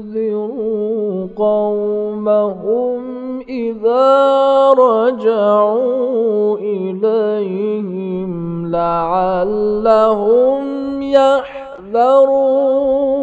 وَأَنذِرُوا قَوْمَهُمْ إِذَا رَجَعُوا إِلَيْهِمْ لَعَلَّهُمْ يَحْذَرُونَ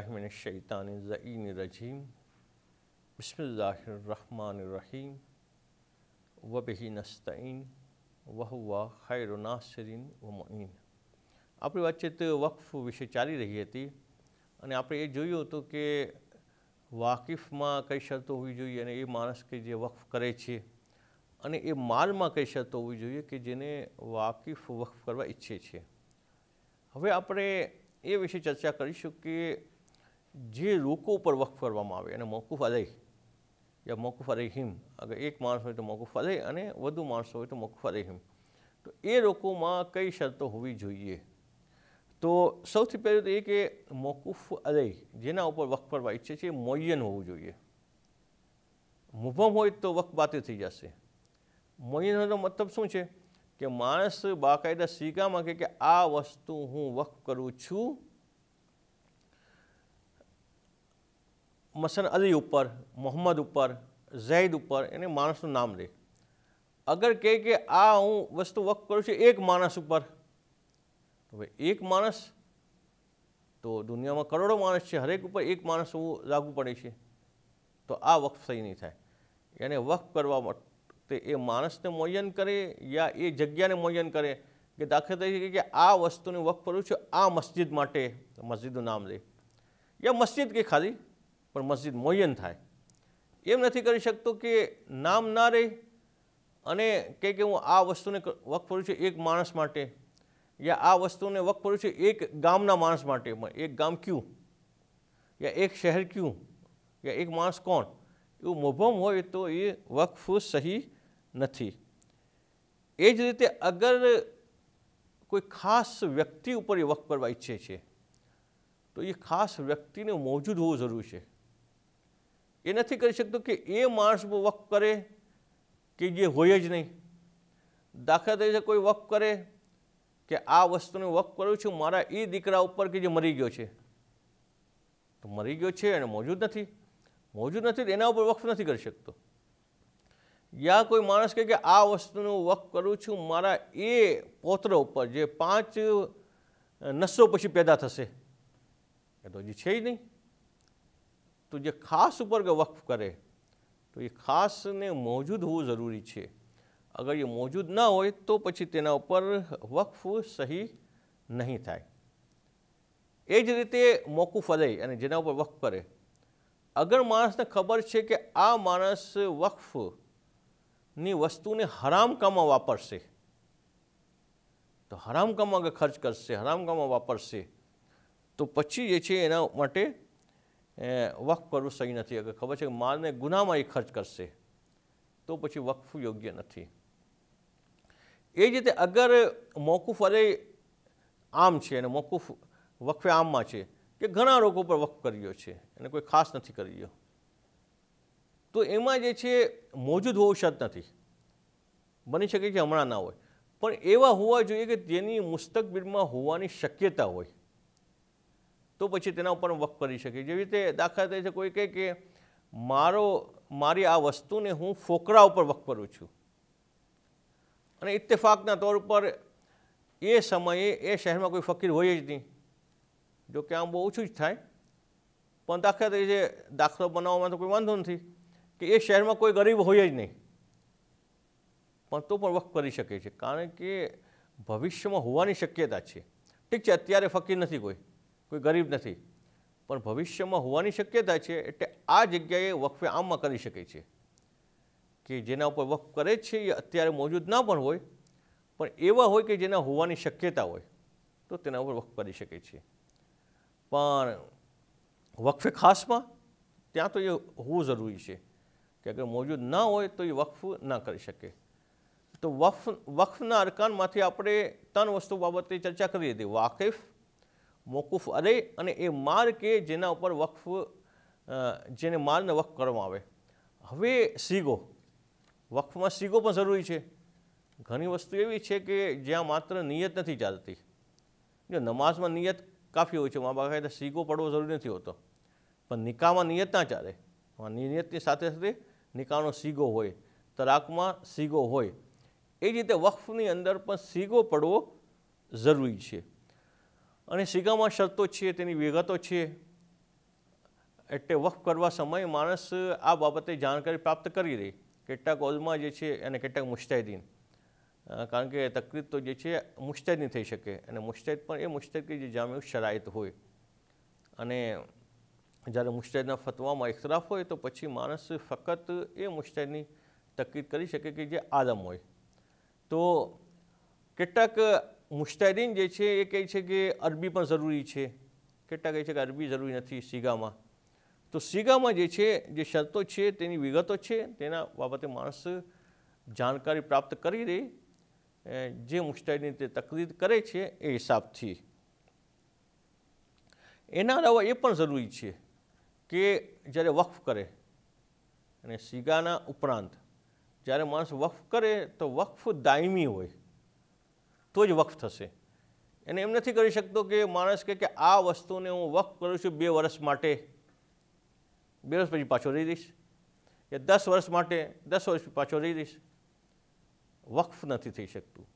बिस्मिल्लाशैतान ज़ीन रजीम बसमीम वबही नस्तीन વહુવા ખૈરુ નાસરીન વ મોઇન આપણી વાતચીત વકફ વિશે ચાલી રહી હતી અને આપણે એ જોયું હતું કે વાકિફમાં કઈ શરતો હોવી જોઈએ અને એ માણસ કે જે વકફ કરે છે અને એ માલમાં કઈ શરતો હોવી જોઈએ કે જેને વાકિફ વકફ કરવા ઈચ્છે છે હવે આપણે એ વિશે ચર્ચા કરીશું કે જે લોકો ઉપર વક્ફ કરવામાં આવે એને મોકૂફ અલય યા મોકૂફ અલહીમ અગર એક માણસ હોય તો મોકૂફ અલય અને વધુ માણસો હોય તો મોકૂફ અલહીમ તો એ લોકોમાં કઈ શરતો હોવી જોઈએ તો સૌથી પહેલું તો એ કે મોકૂફ અલય જેના ઉપર વક્ફ કરવા ઈચ્છે છે એ મોયન હોવું જોઈએ મુભમ હોય તો વક્ફ બાતે થઈ જશે મોયન હોયનો મતલબ શું છે કે માણસ બાકાયદા સીગામાં કે આ વસ્તુ હું વક્ફ કરું છું મસન અલી ઉપર મોહમ્મદ ઉપર ઝૈદ ઉપર એને માણસનું નામ લે અગર કહે કે આ હું વસ્તુ વક્ફ કરું છું એક માણસ ઉપર હવે એક માણસ તો દુનિયામાં કરોડો માણસ છે હરેક ઉપર એક માણસ હું લાગુ પડે છે તો આ વક્ફ સહી નહીં થાય એને વક્ફ કરવા માટે એ માણસને મોયન કરે યા એ જગ્યાને મોયન કરે કે દાખલા તરીકે કે આ વસ્તુને વક્ફ કરું છું આ મસ્જિદ માટે મસ્જિદનું નામ લે યા મસ્જિદ કે ખાલી પણ મસ્જિદ મોયન થાય એમ નથી કરી શકતો કે નામ ના રહે અને કે કે હું આ વસ્તુને વક્ફ કર્યું છે એક માણસ માટે યા આ વસ્તુને વક્ફ કર્યું છું એક ગામના માણસ માટે એક ગામ ક્યું યા એક શહેર ક્યું યા એક માણસ કોણ એવું મોભમ હોય તો એ વક્ફ સહી નથી એ જ રીતે અગર કોઈ ખાસ વ્યક્તિ ઉપર એ વક્ફ કરવા ઈચ્છે છે તો એ ખાસ વ્યક્તિને મોજૂદ હોવું જરૂરી છે એ નથી કરી શકતો કે એ માણસ વક કરે કે જે હોય જ નહીં દાખલા તરીકે કોઈ વક કરે કે આ વસ્તુને વક કરું છું મારા એ દીકરા ઉપર કે જે મરી ગયો છે તો મરી ગયો છે અને મોજૂદ નથી મોજૂદ નથી એના ઉપર વક્ફ નથી કરી શકતો યા કોઈ માણસ કહે કે આ વસ્તુનું વક કરું છું મારા એ પોત્ર ઉપર જે પાંચ નસો પછી પેદા થશે એ તો હજી છે જ નહીં તો જે ખાસ ઉપર વક્ફ કરે તો એ ખાસને મોજૂદ હોવું જરૂરી છે અગર એ મોજૂદ ના હોય તો પછી તેના ઉપર વક્ફ સહી નહીં થાય એ જ રીતે મોકું અદય અને જેના ઉપર વક્ફ કરે અગર માણસને ખબર છે કે આ માણસ વક્ફની વસ્તુને હરામકામાં વાપરશે તો હરામકામાં કામમાં ખર્ચ કરશે હરામકામાં વાપરશે તો પછી જે છે એના માટે વક્ફ કરવું સહી નથી અગર ખબર છે કે માલને ગુનામાં એ ખર્ચ કરશે તો પછી વક્ફ યોગ્ય નથી એ જ રીતે અગર મોકૂફ અરે આમ છે અને મોકૂફ વકફે આમમાં છે કે ઘણા લોકો પર વક્ફ કર્યો છે અને કોઈ ખાસ નથી કર્યો તો એમાં જે છે મોજૂદ હોવું શર્ત નથી બની શકે કે હમણાં ના હોય પણ એવા હોવા જોઈએ કે જેની મુસ્તકબીરમાં હોવાની શક્યતા હોય તો પછી તેના ઉપર વક્ફ કરી શકે જેવી રીતે દાખલા તરીકે કોઈ કહે કે મારો મારી આ વસ્તુને હું ફોકરા ઉપર વક્ફ કરું છું અને ઇત્તેફાકના તોર ઉપર એ સમયે એ શહેરમાં કોઈ ફકીર હોય જ નહીં જો કે આમ બહુ ઓછું જ થાય પણ દાખલા તરીકે દાખલો બનાવવામાં તો કોઈ વાંધો નથી કે એ શહેરમાં કોઈ ગરીબ હોય જ નહીં પણ તો પણ વક્ફ કરી શકે છે કારણ કે ભવિષ્યમાં હોવાની શક્યતા છે ઠીક છે અત્યારે ફકીર નથી કોઈ કોઈ ગરીબ નથી પણ ભવિષ્યમાં હોવાની શક્યતા છે એટલે આ જગ્યાએ વકફે આમમાં કરી શકે છે કે જેના ઉપર વકફ કરે છે એ અત્યારે મોજૂદ ના પણ હોય પણ એવા હોય કે જેના હોવાની શક્યતા હોય તો તેના ઉપર વકફ કરી શકે છે પણ વકફે ખાસમાં ત્યાં તો એ હોવું જરૂરી છે કે અગર મોજૂદ ના હોય તો એ વકફ ના કરી શકે તો વફ વકફના અરકાનમાંથી આપણે ત્રણ વસ્તુ બાબતે ચર્ચા કરી હતી વાકેફ મોકૂફ અરે અને એ માર કે જેના ઉપર વકફ જેને માલને વકફ કરવામાં આવે હવે સીગો વકફમાં સીગો પણ જરૂરી છે ઘણી વસ્તુ એવી છે કે જ્યાં માત્ર નિયત નથી ચાલતી જો નમાઝમાં નિયત કાફી હોય છે મા બાકાયદા સીગો પડવો જરૂરી નથી હોતો પણ નિકાહમાં નિયત ના ચાલે નિયતની સાથે સાથે નિકાહનો સીગો હોય તરાકમાં સીગો હોય એ જ રીતે વકફની અંદર પણ સીગો પડવો જરૂરી છે અને સિગામાં શરતો છે તેની વિગતો છે એટલે વક્ફ કરવા સમયે માણસ આ બાબતે જાણકારી પ્રાપ્ત કરી રહી કેટલાક ઓલમાં જે છે અને કેટલાક મુશ્તાહિદીન કારણ કે તકલીફ તો જે છે મુશ્તાહિદની થઈ શકે અને મુશ્તાહિદ પણ એ મુશ્તાહિદ જે જામ્યુ શરાયત હોય અને જ્યારે મુશ્તાહિદના ફતવામાં ઇખતરાફ હોય તો પછી માણસ ફક્ત એ મુશ્તાહિદની તકલીફ કરી શકે કે જે આલમ હોય તો કેટલાક મુશ્તારીન જે છે એ કહે છે કે અરબી પણ જરૂરી છે કેટલા કહે છે કે અરબી જરૂરી નથી સીગામાં તો સીગામાં જે છે જે શરતો છે તેની વિગતો છે તેના બાબતે માણસ જાણકારી પ્રાપ્ત કરી દે જે મુશ્તારીન તે તકલીફ કરે છે એ હિસાબથી એના અલાવા એ પણ જરૂરી છે કે જ્યારે વક્ફ કરે અને સીગાના ઉપરાંત જ્યારે માણસ વક્ફ કરે તો વક્ફ દાયમી હોય તો જ વક્ફ થશે એને એમ નથી કરી શકતો કે માણસ કે કે આ વસ્તુને હું વક્ફ કરું છું બે વર્ષ માટે બે વર્ષ પછી પાછો રહી દઈશ કે દસ વર્ષ માટે દસ વર્ષ પાછો રહી દઈશ વક્ફ નથી થઈ શકતું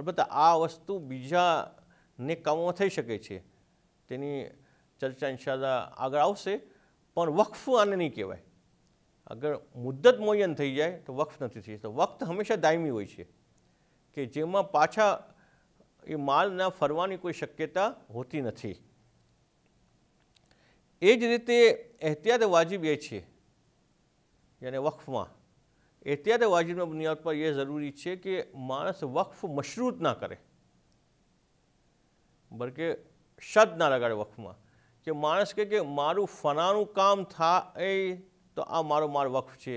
અલબત્ત આ વસ્તુ બીજાને કામમાં થઈ શકે છે તેની ચર્ચા ઇન્શાલ્લા આગળ આવશે પણ વક્ફ આને નહીં કહેવાય અગર મુદ્દત મોયન થઈ જાય તો વક્ફ નથી થઈ શકતો વખત હંમેશા દાયમી હોય છે કે જેમાં પાછા એ માલના ફરવાની કોઈ શક્યતા હોતી નથી એ જ રીતે એહતિયાત વાજિબ એ છે યાને વક્ફમાં એહતિયાત વાજિબના બુનિયાદ પર એ જરૂરી છે કે માણસ વક્ફ મશરૂત ના કરે બલકે શદ ના લગાડે વક્ફમાં કે માણસ કહે કે મારું ફનાનું કામ થાય તો આ મારો માર વક્ફ છે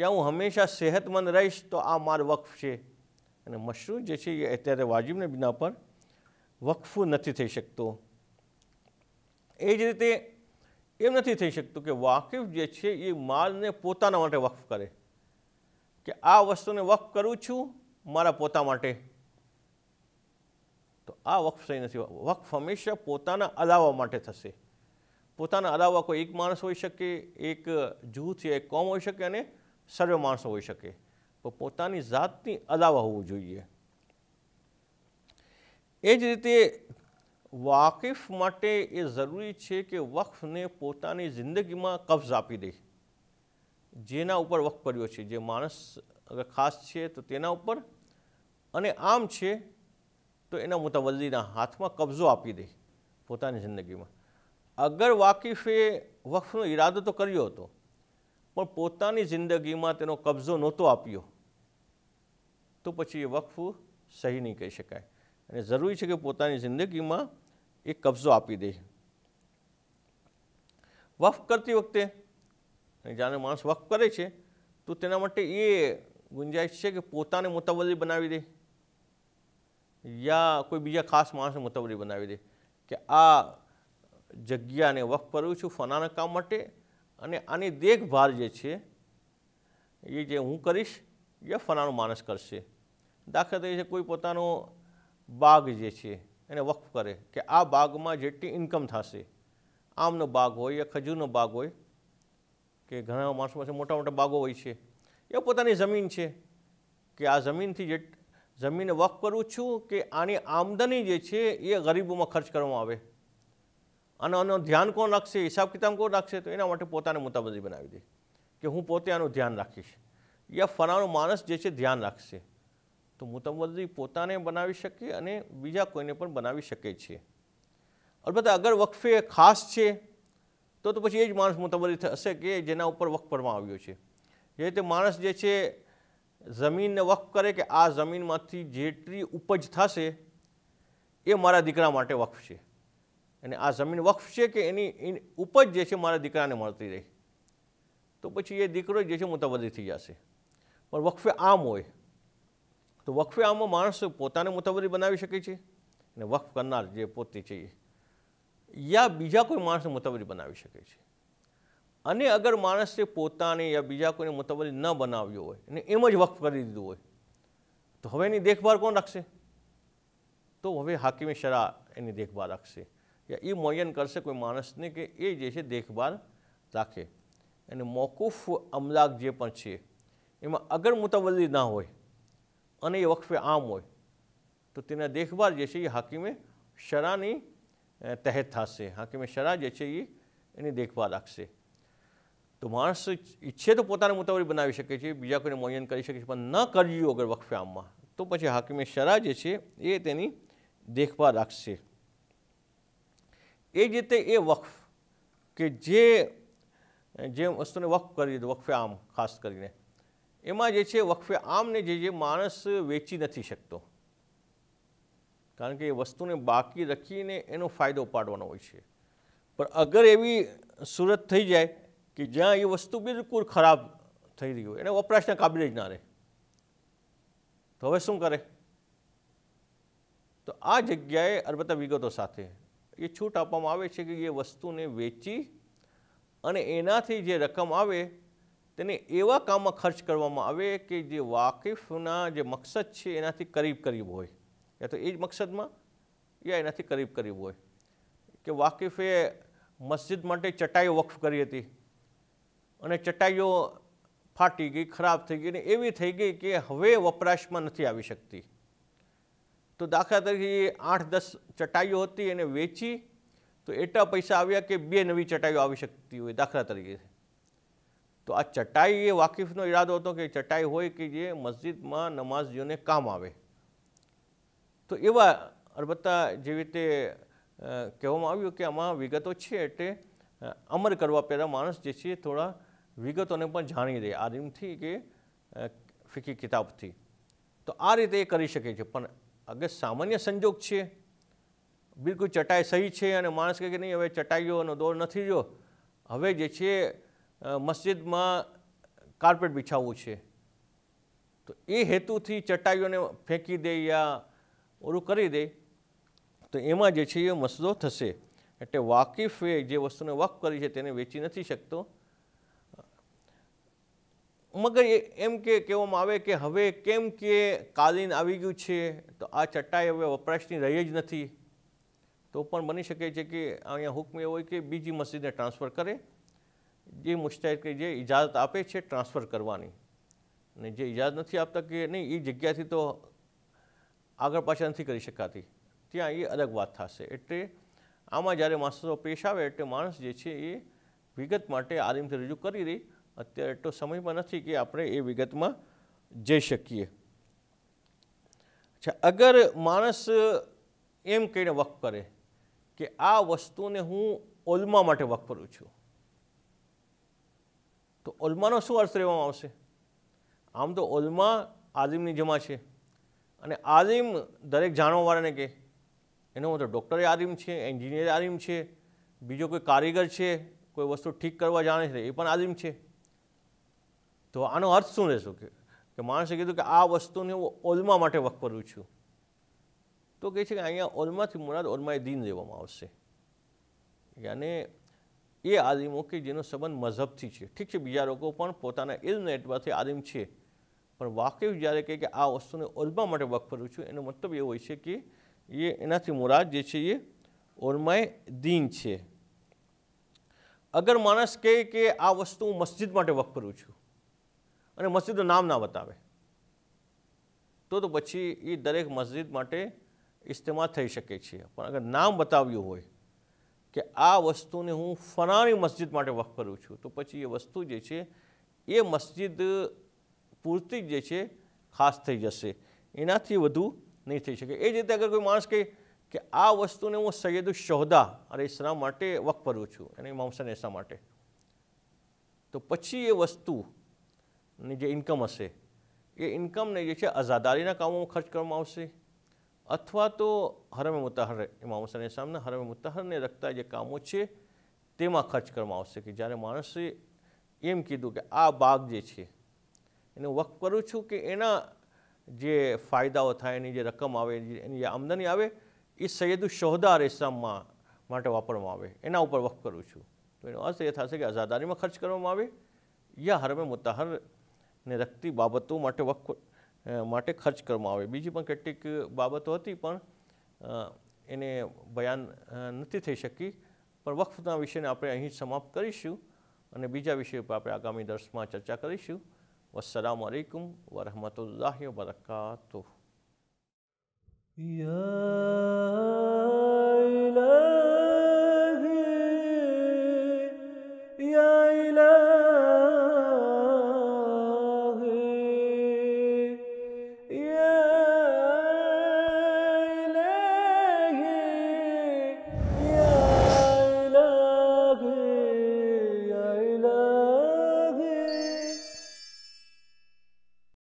યા હું હંમેશા સેહતમંદ રહીશ તો આ માર વક્ફ છે અને મશરૂ જે છે એ અત્યારે વાજિબને બિના પર વકફું નથી થઈ શકતો એ જ રીતે એમ નથી થઈ શકતું કે વાકફ જે છે એ માલને પોતાના માટે વકફ કરે કે આ વસ્તુને વકફ કરું છું મારા પોતા માટે તો આ વકફ સહી નથી વકફ હંમેશા પોતાના અલાવા માટે થશે પોતાના અલાવા કોઈ એક માણસ હોઈ શકે એક જૂથ એક કોમ હોઈ શકે અને સર્વે માણસો હોઈ શકે પોતાની જાતની અદાવા હોવું જોઈએ એ જ રીતે વાકેફ માટે એ જરૂરી છે કે વક્ફને પોતાની જિંદગીમાં કબ્જ આપી દે જેના ઉપર વખ કર્યો છે જે માણસ ખાસ છે તો તેના ઉપર અને આમ છે તો એના મુતવલ્લીના હાથમાં કબજો આપી દે પોતાની જિંદગીમાં અગર વાકેફે વક્ફનો ઈરાદો તો કર્યો હતો પણ પોતાની જિંદગીમાં તેનો કબજો નહોતો આપ્યો તો પછી એ વકફ સહી નહીં કહી શકાય અને જરૂરી છે કે પોતાની જિંદગીમાં એ કબજો આપી દે વફ કરતી વખતે જાણે માણસ વફ કરે છે તો તેના માટે એ ગુંજાઈશ છે કે પોતાને મુતવલી બનાવી દે યા કોઈ બીજા ખાસ માણસને મુતવલી બનાવી દે કે આ જગ્યાને વફ કરું છું ફનાના કામ માટે અને આની દેખભાળ જે છે એ જે હું કરીશ એ ફલાણો માણસ કરશે દાખલા તરીકે કોઈ પોતાનો બાગ જે છે એને વક્ફ કરે કે આ બાગમાં જેટલી ઇન્કમ થશે આમનો બાગ હોય યા ખજૂરનો બાગ હોય કે ઘણા માણસો પાસે મોટા મોટા બાગો હોય છે એ પોતાની જમીન છે કે આ જમીનથી જે જમીને વક્ફ કરું છું કે આની આમદની જે છે એ ગરીબોમાં ખર્ચ કરવામાં આવે અને આનું ધ્યાન કોણ રાખશે હિસાબ કિતાબ કોણ રાખશે તો એના માટે પોતાને મુતાબંધી બનાવી દે કે હું પોતે આનું ધ્યાન રાખીશ યા ફરાનો માણસ જે છે ધ્યાન રાખશે તો મુતાબંધી પોતાને બનાવી શકે અને બીજા કોઈને પણ બનાવી શકે છે અલબત્ત અગર વકફે ખાસ છે તો તો પછી એ જ માણસ મુતાબંધી થશે કે જેના ઉપર વક્ફ કરવામાં આવ્યો છે જે રીતે માણસ જે છે જમીનને વકફ કરે કે આ જમીનમાંથી જેટલી ઉપજ થશે એ મારા દીકરા માટે વક્ફ છે અને આ જમીન વક્ફ છે કે એની ઉપજ જે છે મારા દીકરાને મળતી રહી તો પછી એ દીકરો જે છે મુતવદી થઈ જશે પણ વક્ફે આમ હોય તો વક્ફે આમમાં માણસ પોતાને મુતવદી બનાવી શકે છે અને વક્ફ કરનાર જે પોતે છે એ યા બીજા કોઈ માણસને મુતવરી બનાવી શકે છે અને અગર માણસે પોતાને યા બીજા કોઈને મુતવરી ન બનાવ્યો હોય અને એમ જ વક્ફ કરી દીધું હોય તો હવે એની દેખભાળ કોણ રાખશે તો હવે હાકીમે શરા એની દેખભાળ રાખશે યા એ મુયન કરશે કોઈ માણસને કે એ જે છે દેખભાળ રાખે અને મોકૂફ અમલાક જે પણ છે એમાં અગર મુતવલ્લી ના હોય અને એ વખફે આમ હોય તો તેના દેખભાળ જે છે એ હાકીમે શરાની તહેત થશે હાકીમે શરા જે છે એ એની દેખભાળ રાખશે તો માણસ ઈચ્છે તો પોતાને મુતવરી બનાવી શકે છે બીજા કોઈને મોયન કરી શકે છે પણ ન કરવી અગર વખફે આમમાં તો પછી હાકીમે શરા જે છે એ તેની દેખભાળ રાખશે એ જ રીતે એ વક્ફ કે જે જે વસ્તુને વક્ફ કરી દીધું વક્ફે આમ ખાસ કરીને એમાં જે છે વક્ફે આમને જે જે માણસ વેચી નથી શકતો કારણ કે એ વસ્તુને બાકી રખીને એનો ફાયદો પાડવાનો હોય છે પણ અગર એવી સુરત થઈ જાય કે જ્યાં એ વસ્તુ બિલકુલ ખરાબ થઈ રહી હોય એને વપરાશના કાબિલ જ ના રહે તો હવે શું કરે તો આ જગ્યાએ અરબતા વિગતો સાથે એ છૂટ આપવામાં આવે છે કે એ વસ્તુને વેચી અને એનાથી જે રકમ આવે તેને એવા કામમાં ખર્ચ કરવામાં આવે કે જે વાકેફના જે મકસદ છે એનાથી કરીબ કરીબ હોય યા તો એ જ મકસદમાં યા એનાથી કરીબ કરીબ હોય કે વાકેફે મસ્જિદ માટે ચટાઈઓ વક્ફ કરી હતી અને ચટાઈઓ ફાટી ગઈ ખરાબ થઈ ગઈ અને એવી થઈ ગઈ કે હવે વપરાશમાં નથી આવી શકતી તો દાખલા તરીકે આઠ દસ ચટાઈઓ હતી એને વેચી તો એટલા પૈસા આવ્યા કે બે નવી ચટાઈઓ આવી શકતી હોય દાખલા તરીકે તો આ ચટાઈ એ વાકીફનો ઈરાદો હતો કે ચટાઈ હોય કે જે મસ્જિદમાં નમાઝીઓને કામ આવે તો એવા અલબત્તા જેવી રીતે કહેવામાં આવ્યું કે આમાં વિગતો છે એટલે અમર કરવા પહેલાં માણસ જે છે થોડા વિગતોને પણ જાણી દે આદિમથી કે ફિકી કિતાબથી તો આ રીતે એ કરી શકે છે પણ અગર સામાન્ય સંજોગ છે બિલકુલ ચટાઈ સહી છે અને માણસ કહે કે નહીં હવે ચટાઈઓનો દોર નથી જો હવે જે છે મસ્જિદમાં કાર્પેટ બિછાવવું છે તો એ હેતુથી ચટાઈઓને ફેંકી દે યા ઓરું કરી દે તો એમાં જે છે એ મસદો થશે એટલે વાકીફ જે વસ્તુને વક્ફ કરી છે તેને વેચી નથી શકતો મગર એમ કે કહેવામાં આવે કે હવે કેમ કે કાલીન આવી ગયું છે તો આ ચટાઈ હવે વપરાશની રહી જ નથી તો પણ બની શકે છે કે અહીંયા હુકમ એ હોય કે બીજી મસ્જિદને ટ્રાન્સફર કરે જે મુશ્તાહિદને જે ઇજાજત આપે છે ટ્રાન્સફર કરવાની અને જે ઇજાજત નથી આપતા કે નહીં એ જગ્યાથી તો આગળ પાછળ નથી કરી શકાતી ત્યાં એ અલગ વાત થશે એટલે આમાં જ્યારે માણસો પેશ આવે એટલે માણસ જે છે એ વિગત માટે આલિમથી રજૂ કરી રહી અત્યારે એટલો સમયમાં નથી કે આપણે એ વિગતમાં જઈ શકીએ અચ્છા અગર માણસ એમ કહીને વક્ફ કરે કે આ વસ્તુને હું ઓલમા માટે વક્ફ કરું છું તો ઓલમાનો શું અર્થ રહેવામાં આવશે આમ તો ઓલમા આલિમની જમા છે અને આલિમ દરેક જાણવાવાળાને કહે એનો મતલબ ડૉક્ટરે આલિમ છે એન્જિનિયર આલિમ છે બીજો કોઈ કારીગર છે કોઈ વસ્તુ ઠીક કરવા જાણે છે એ પણ આલિમ છે તો આનો અર્થ શું રહેશે કે માણસે કીધું કે આ વસ્તુને હું ઓલમા માટે કરું છું તો કહે છે કે અહીંયા ઓલમાથી મુરાદ ઓલમાએ દીન લેવામાં આવશે યાને એ આદિમો કે જેનો સંબંધ મઝહબથી છે ઠીક છે બીજા લોકો પણ પોતાના ઇલ્મને એટવાથી આદિમ છે પણ વાકેફ જ્યારે કહે કે આ વસ્તુને ઓલમા માટે વખ કરું છું એનો મતલબ એ હોય છે કે એ એનાથી મુરાદ જે છે એ ઓલમાએ દીન છે અગર માણસ કહે કે આ વસ્તુ હું મસ્જિદ માટે કરું છું અને મસ્જિદનું નામ ના બતાવે તો તો પછી એ દરેક મસ્જિદ માટે ઇસ્તેમાલ થઈ શકે છે પણ અગર નામ બતાવ્યું હોય કે આ વસ્તુને હું ફલાણી મસ્જિદ માટે વફ કરું છું તો પછી એ વસ્તુ જે છે એ મસ્જિદ પૂરતી જે છે ખાસ થઈ જશે એનાથી વધુ નહીં થઈ શકે એ જ રીતે અગર કોઈ માણસ કહે કે આ વસ્તુને હું સૈયદ શહોદા અરે ઇસ્લામ માટે વફ કરું છું અને ઇમામ સનેસા માટે તો પછી એ વસ્તુ ની જે ઇન્કમ હશે એ ઇન્કમને જે છે આઝાદારીના કામોમાં ખર્ચ કરવામાં આવશે અથવા તો હરમે મુતાહર ઇમામ હુસેન સામે હરમે મુતાહરને લગતા જે કામો છે તેમાં ખર્ચ કરવામાં આવશે કે જ્યારે માણસે એમ કીધું કે આ બાગ જે છે એને વક્ફ કરું છું કે એના જે ફાયદાઓ થાય એની જે રકમ આવે એની જે આમદની આવે એ સૈયદુ શોહદા રેસામમાં માટે વાપરવામાં આવે એના ઉપર વક્ફ કરું છું તો એનો અર્થ એ થશે કે આઝાદારીમાં ખર્ચ કરવામાં આવે યા હરમે મુતાહર ને લગતી બાબતો માટે વખ માટે ખર્ચ કરવામાં આવે બીજી પણ કેટલીક બાબતો હતી પણ એને બયાન નથી થઈ શકી પણ વખતના વિષયને આપણે અહીં સમાપ્ત કરીશું અને બીજા વિષય પર આપણે આગામી દર્શમાં ચર્ચા કરીશું વસલામ અલૈકુમ વરહમતુલ્લાહ વબરકાતુહ યા